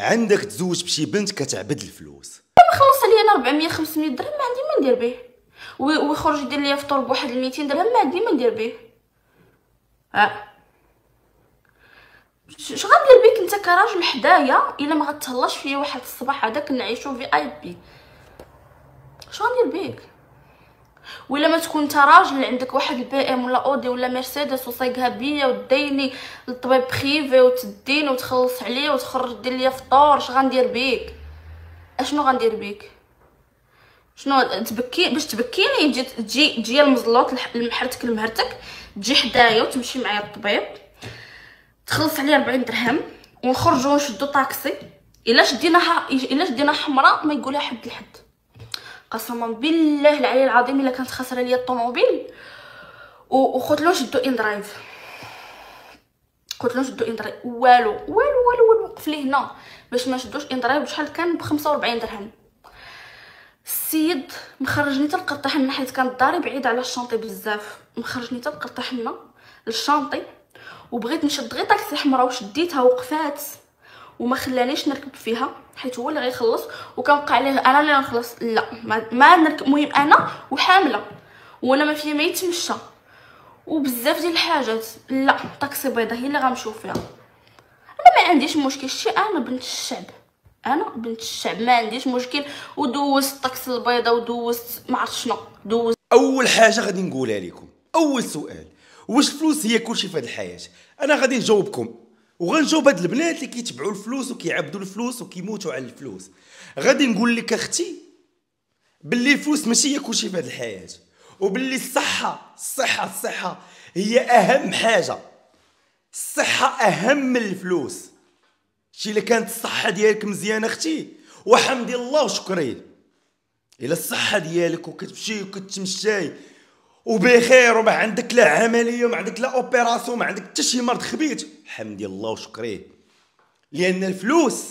عندك تزوج بشي بنت كتعبد الفلوس دابا خلص لي انا 400 500 درهم ما عندي ما ندير به ويخرج يدير لي فطور بواحد 200 درهم ما عندي ما ندير به اش آه. غندير بك انت كراجل حدايا الا ما غتهلاش فيا واحد الصباح هذاك نعيشو في اي بي اش غندير بك ولا ما تكون انت راجل عندك واحد البي ام ولا اودي ولا مرسيدس وصايقها بيا وديني للطبيب بخيفي وتدين وتخلص عليا وتخرج دير ليا فطور اش غندير بيك اشنو غندير بيك شنو تبكي باش تبكيني تجي تجي تجي المزلوط لمحرتك لمهرتك تجي حدايا وتمشي معايا للطبيب تخلص عليا 40 درهم ونخرجوا نشدو طاكسي الا شديناها الا شدينا حمراء ما يقولها حد لحد قسما بالله العلي العظيم الا كانت خاسره ليا الطوموبيل وقلت له شدو ان درايف قلت له شدو ان درايف والو والو والو والو وقف لي هنا باش ما شدوش ان درايف بشحال كان ب 45 درهم السيد مخرجني حتى لقرطحنا حيت كانت داري بعيده على الشانطي بزاف مخرجني حتى لقرطحنا للشانطي وبغيت نشد غير طاكسي حمراء وشديتها وقفات وما خلانيش نركب فيها حيت هو اللي غيخلص وكنبقى عليه انا اللي نخلص لا ما, نركب المهم انا وحامله وانا ما فيها ما يتمشى وبزاف ديال الحاجات لا طاكسي بيضاء هي اللي غنمشيو فيها انا ما عنديش مشكل شي انا بنت الشعب انا بنت الشعب ما عنديش مشكل ودوزت الطاكسي البيضاء ودوزت ما عرفت شنو دوز اول حاجه غادي نقولها لكم اول سؤال واش الفلوس هي كلشي في هذه الحياه انا غادي نجاوبكم وغنجاوب هاد البنات اللي كيتبعوا الفلوس وكيعبدوا الفلوس وكيموتوا على الفلوس غادي نقول لك اختي باللي الفلوس ماشي هي كلشي في هاد الحياه وباللي الصحه الصحه الصحه هي اهم حاجه الصحه اهم من الفلوس شي الا كانت الصحه ديالك مزيانه اختي وحمد الله وشكري الا الصحه ديالك وكتمشي وكتمشي وبخير وما عندك لا عمليه وما عندك لا اوبيراسيون ما عندك حتى شي مرض خبيت حمدي الله وشكريه لان الفلوس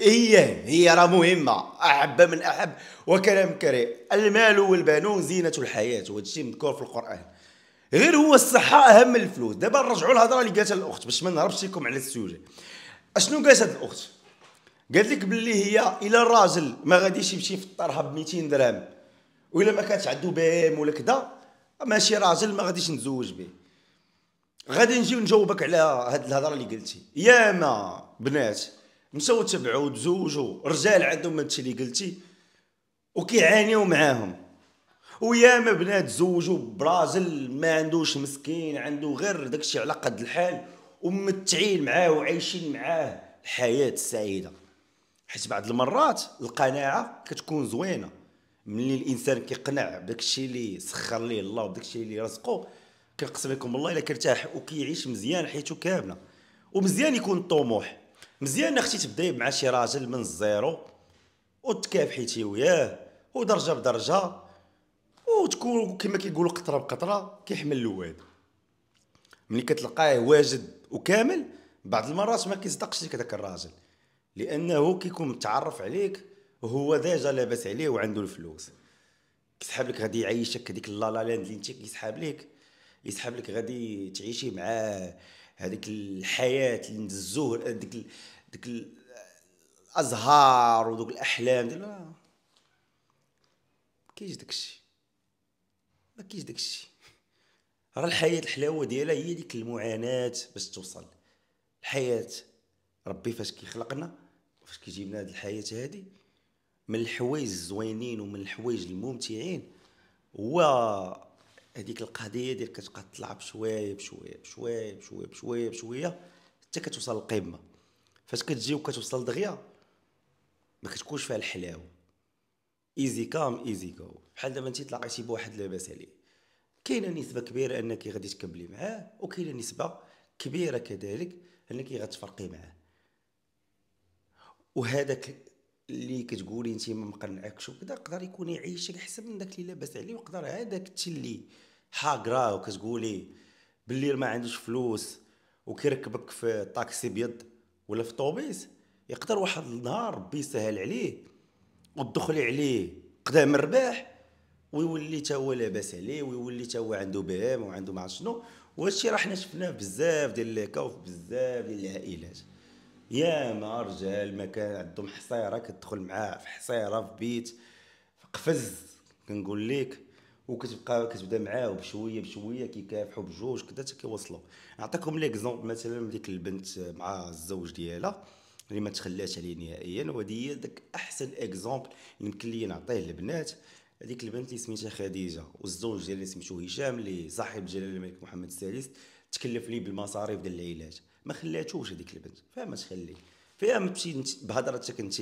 هي هي راه مهمه احب من احب وكلام كريم المال والبنون زينه الحياه وهذا الشيء مذكور في القران غير هو الصحه اهم من الفلوس دابا نرجعوا الهضره اللي قالتها الاخت باش ما نهربش لكم على السوجي اشنو قالت الاخت قالت لك باللي هي الى الراجل ما غاديش يمشي في الطرحه ب 200 درهم والا ما كانش عنده بيم ولا كذا ماشي راجل ما غاديش نتزوج به غادي نجي نجاوبك على هاد الهضره اللي قلتي ياما بنات مشاو تبعوا تزوجوا رجال عندهم هادشي اللي قلتي وكيعانيو معاهم وياما بنات تزوجوا براجل ما عندوش مسكين عنده غير داكشي على قد الحال ومتعين معاه وعايشين معاه الحياه السعيده حيت بعض المرات القناعه كتكون زوينه ملي الانسان كيقنع بداكشي اللي سخر ليه الله وداكشي اللي رزقه كنقسم لكم الله الا كرتاح وكيعيش مزيان حياته كامله ومزيان يكون الطموح مزيان اختي تبداي مع شي راجل من الزيرو وتكافحيتي وياه ودرجه بدرجه وتكون كما كيقولوا قطره بقطره كيحمل الواد ملي كتلقاه واجد وكامل بعض المرات ما كيصدقش لك داك الراجل لانه كيكون متعرف عليك هو ديجا لاباس عليه وعنده الفلوس كيسحاب لك غادي يعيشك هذيك لا لا لاند اللي انت كيسحاب لك يسحاب لك غادي تعيشي معاه هذيك الحياه اللي الزهر ديك ديك الازهار ودوك الاحلام ديال كاينش داكشي ما كاينش داكشي راه الحياه الحلاوه ديالها هي ديك المعاناه باش توصل الحياه ربي فاش كيخلقنا فاش كيجيبنا هاد الحياه هادي من الحوايج الزوينين ومن الحوايج الممتعين هو هذيك القضيه ديال كتبقى تطلع بشويه بشويه بشويه بشويه بشويه بشويه حتى كتوصل للقمه فاش كتجي وكتوصل دغيا ما كتكونش فيها الحلاوه ايزي كام ايزي جو بحال دابا انت تلاقيتي بواحد لاباس عليه كاينه نسبه كبيره انك غادي تكملي معاه وكاينه نسبه كبيره كذلك انك غتفرقي معاه وهذاك اللي كتقولي انت ما مقنعكش وكذا يقدر يكون يعيشك احسن من داك اللي لاباس عليه ويقدر هذاك التي اللي حاقره وكتقولي باللي ما عندوش فلوس وكيركبك في طاكسي بيض ولا في طوبيس يقدر واحد النهار ربي يسهل عليه وتدخلي عليه قدام الرباح ويولي تا هو لاباس عليه ويولي تا هو عنده بهام وعنده ما شنو وهادشي راه حنا شفناه بزاف ديال الكاوف بزاف ديال العائلات يا ما رجال ما كان عندهم حصيره كتدخل معاه في حصيره في بيت في قفز كنقول لك وكتبقى كتبدا معاه بشويه بشويه كيكافحوا بجوج كدا حتى كيوصلوا نعطيكم ليكزومبل مثلا ديك البنت مع الزوج ديالها اللي ما تخلاش عليه نهائيا وهذه هي داك احسن اكزومبل يمكن لي نعطيه للبنات هذيك البنت اللي سميتها خديجه والزوج ديالها سميتو هشام اللي صاحب جلال الملك محمد السادس تكلف لي بالمصاريف ديال العلاج ما خلاتوش هذيك البنت فيها ما تخلي فيها ما تمشي بهضرتك انت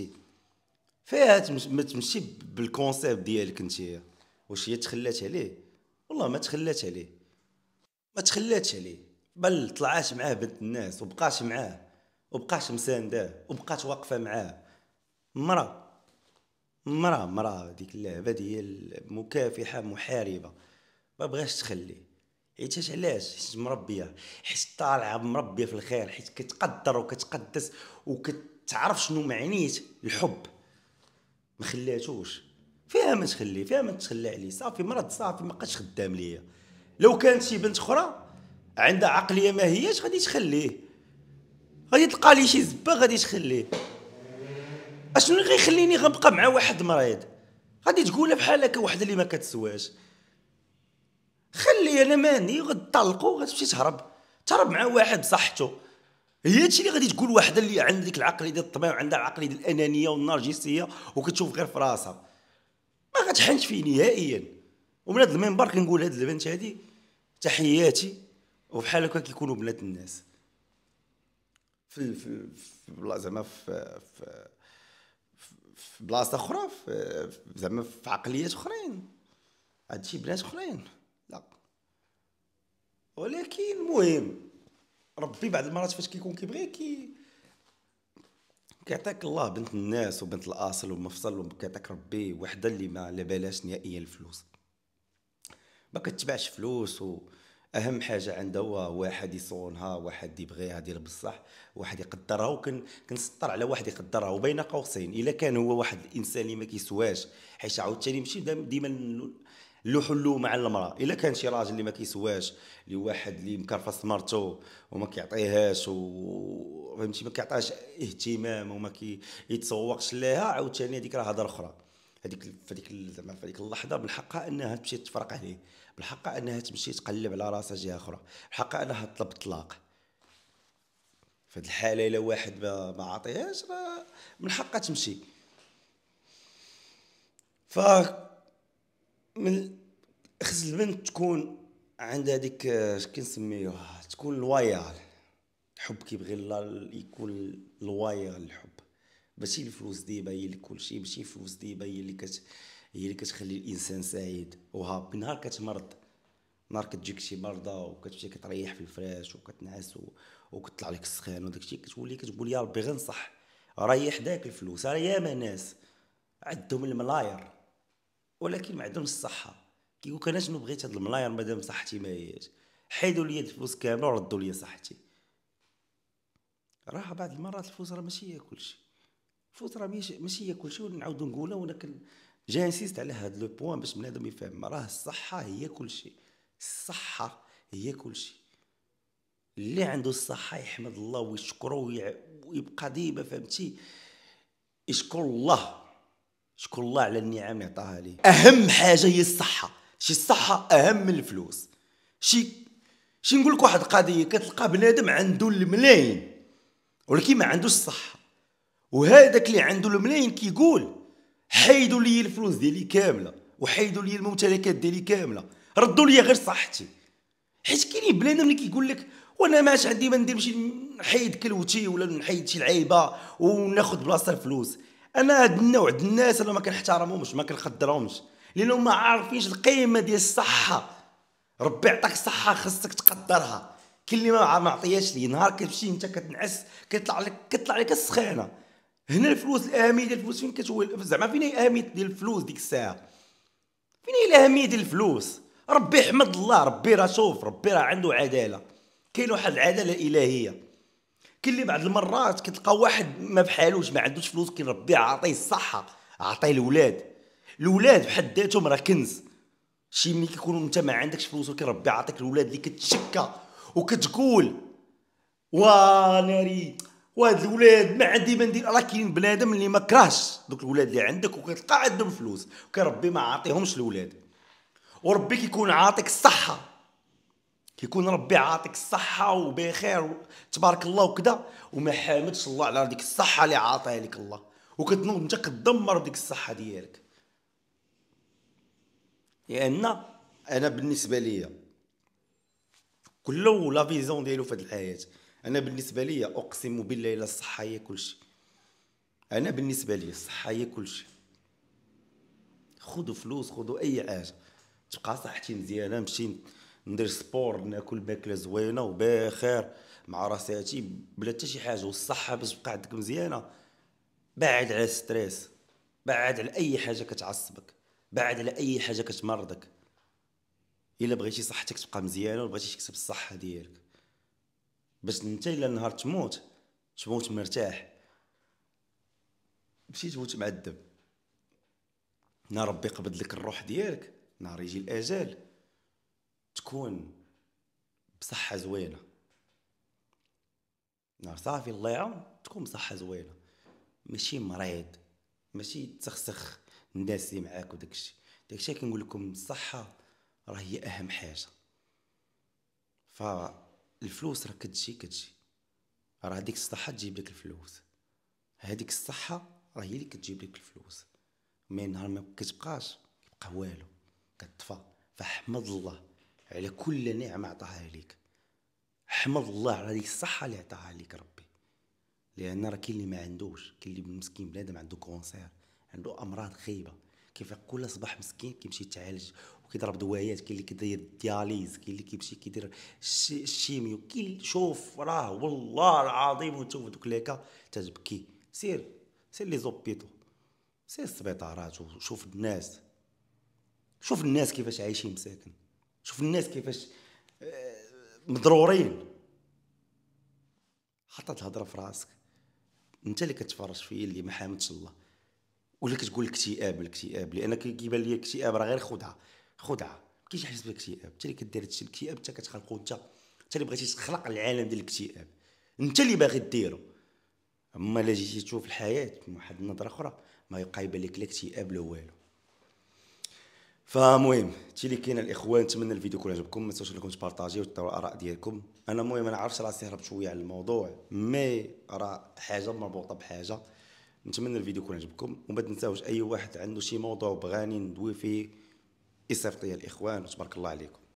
فيها ما تمشي بالكونسيبت ديالك انت واش هي تخلات عليه والله ما تخلات عليه ما تخلات عليه بل طلعات معاه بنت الناس وبقات معاه وبقات مسانداه وبقات واقفه معاه مرا مرا مرا ديك اللعبه ديال مكافحه محاربه ما بغاش تخليه حيت علاش حيت مربيه حيت طالعه مربيه في الخير حيت كتقدر وكتقدس وكتعرف شنو معنيت الحب ما خلاتوش فيها ما تخلي فيها ما تخلى عليه صافي مرض صافي ما بقاش خدام ليا لو كانت شي بنت اخرى عندها عقليه ما هياش غادي تخليه غادي تلقى لي شي زبه غادي تخليه اشنو غيخليني غنبقى مع واحد مريض غادي تقولها بحال هكا وحده اللي ما كتسواش خلي انا ماني غتطلقوا غتمشي تهرب تهرب مع واحد بصحته هي هادشي اللي غادي تقول واحده اللي عندها ديك العقليه ديال الطبيعة وعندها العقليه ديال الانانيه والنرجسيه وكتشوف غير في راسها ما غتحنش فيه نهائيا ومن هذا المنبر كنقول هاد البنت هادي تحياتي وبحال هكا كيكونوا بنات الناس في في في زعما في في, في بلاصه اخرى زعما في عقليات اخرين هادشي بنات اخرين لا ولكن المهم ربي بعض المرات فاش كيكون كيبغي كي كيعطيك الله بنت الناس وبنت الاصل ومفصل وكيعطيك ربي وحده اللي ما على نهائيا الفلوس ما كتبعش فلوس اهم حاجه عندها هو واحد يصونها واحد يبغيها ديال بصح واحد يقدرها وكن كنسطر على واحد يقدرها وبين قوسين الا كان هو واحد الانسان اللي ما كيسواش حيت عاوتاني ماشي ديما لو حلو مع المراه الا كان شي راجل اللي ما كيسواش اللي واحد اللي مكرفص مرته وما كيعطيهاش و فهمتي ما كيعطيهاش اهتمام وما كيتسوقش ليها عاوتاني هذيك راه هضره اخرى هذيك فديك زعما فديك اللحظه من حقها انها تمشي تفرق عليه من حقها انها تمشي تقلب على راسها جهه اخرى من حقها انها تطلب الطلاق فهاد الحاله الا واحد ما ما عطيهاش من حقها تمشي فا من خص البنت تكون عندها هذيك اش كنسميوها تكون لويال الحب كيبغي الله يكون لويال الحب ماشي الفلوس ديبا هي اللي كلشي ماشي الفلوس ديبا هي اللي كت هي اللي كتخلي الانسان سعيد وهابي نهار كتمرض نهار كتجيك شي مرضى وكتمشي كتريح في الفراش وكتنعس و... وكتطلع لك السخان وداك الشيء كتولي كتقول يا ربي غنصح ريح داك الفلوس راه ياما ناس عندهم الملاير ولكن ما عندهمش الصحه كيقول انا شنو بغيت هاد الملاير مادام صحتي ما هياش حيدوا لي الفلوس كامله وردوا لي صحتي راه بعض المرات الفلوس راه ماشي هي كلشي الفلوس راه ماشي هي كلشي ونعاودو نقولها وانا كن انسيست على هاد لو بوان باش بنادم يفهم راه الصحه هي كلشي الصحه هي كلشي اللي عنده الصحه يحمد الله ويشكره ويبقى ديما فهمتي يشكر الله شكر الله على النعم اللي عطاها لي اهم حاجه هي الصحه شي الصحه اهم من الفلوس شي شي نقول لك واحد القضيه كتلقى بنادم عنده الملايين ولكن ما عندوش الصحه وهذاك اللي عنده الملايين كيقول حيدوا لي الفلوس ديالي كامله وحيدوا لي الممتلكات ديالي كامله ردوا لي غير صحتي حيت كاينين بنادم اللي كيقول لك وانا ماش عندي ما ندير نحيد كلوتي ولا نحيد شي لعيبه وناخذ بلاصه الفلوس انا هاد النوع د الناس انا ما كنحترمهمش ما كنقدرهمش لانهم ما عارفينش القيمه ديال الصحه ربي عطاك الصحه خاصك تقدرها كل اللي ما عطياش لي نهار كتمشي انت كتنعس كيطلع لك كيطلع لك السخانه هنا الفلوس الاهميه ديال الفلوس فين كتولي زعما فين هي اهميه ديال الفلوس ديك الساعه فين هي الاهميه ديال الفلوس ربي حمد الله ربي راه شوف ربي راه عنده عداله كاين واحد العداله الالهيه اللي بعض المرات كتلقى واحد ما بحالوش ما عندوش فلوس كي ربي عاطيه الصحه عاطيه الولاد الولاد بحد ذاتهم راه كنز شي ملي كيكون انت ما عندكش فلوس وكي ربي عاطيك الولاد اللي كتشكى وكتقول واناري وهاد الولاد ما عندي ما ندير راه كاين بنادم اللي ما كرهش دوك الولاد اللي عندك وكتلقى عندهم فلوس وكربي ما عاطيهمش الولاد وربي كيكون عاطيك الصحه كيكون ربي عاطيك الصحه وبخير تبارك الله وكذا وما حامدش الله على ديك الصحه اللي عاطيها لك الله وكتنوض انت كدمر ديك الصحه ديالك لان انا بالنسبه ليا كله لا فيزيون ديالو في الحياه انا بالنسبه ليا اقسم بالله الا الصحه هي كلشي انا بالنسبه لي الصحه هي كلشي خذوا فلوس خذوا اي حاجه تبقى صحتي مزيانه مشي ندير سبور ناكل ماكله زوينه وبخير مع راساتي بلا حتى شي حاجه والصحه باش تبقى عندك مزيانه بعد على الستريس بعد على اي حاجه كتعصبك بعد على اي حاجه كتمرضك الا بغيتي صحتك تبقى مزيانه وبغيتي تكسب الصحه ديالك باش انت الا نهار تموت تموت مرتاح ماشي تموت معذب نهار ربي قبض لك الروح ديالك نهار يجي الاجال تكون بصحه زوينه نهار نعم، صافي الله يعاون تكون بصحه زوينه ماشي مريض ماشي تسخسخ الناس اللي معاك وداكشي داكشي كنقول لكم الصحه راه هي اهم حاجه فالفلوس راه كتجي كتجي راه هاديك الصحه تجيب لك الفلوس هاديك الصحه راه هي اللي كتجيب لك الفلوس مي نهار ما كتبقاش كيبقى والو كتطفى فحمد الله على كل نعمة عطاها ليك حمد الله على هذيك الصحة اللي عطاها ليك ربي لأن راه كاين اللي ما عندوش كاين اللي مسكين بنادم عنده كونسير عنده أمراض خايبة كيف كل صباح مسكين كيمشي يتعالج وكيضرب دوايات كاين اللي كيدير الدياليز كاين اللي كيمشي كيدير الشيميو كاين شوف راه والله العظيم وانت في دوك ليكا تتبكي سير سير لي زوبيتو سير السبيطارات وشوف الناس شوف الناس كيفاش عايشين مساكن شوف الناس كيفاش آه، مضرورين حطت الهضره في راسك انت اللي كتفرج فيا اللي ما حامدش الله ولا كتقول الاكتئاب الاكتئاب لان كيبان لي الاكتئاب راه غير خدعه خدعه ما كاينش بالاكتئاب انت اللي كدير هادشي الاكتئاب انت كتخلقو انت انت اللي بغيتي تخلق العالم ديال الاكتئاب انت اللي باغي ديرو اما لا جيتي تشوف الحياه من واحد النظره اخرى ما يبقى يبان لك لا اكتئاب لا والو فمهم هادشي اللي كاين الاخوان نتمنى الفيديو يكون عجبكم ما تنساوش انكم تبارطاجيو وتعطيو الاراء ديالكم انا المهم انا عارف راسي هربت شويه على الموضوع مي راه حاجه مربوطه بحاجه نتمنى الفيديو يكون عجبكم وما تنساوش اي واحد عنده شي موضوع بغاني ندوي فيه يصيفط الاخوان وتبارك الله عليكم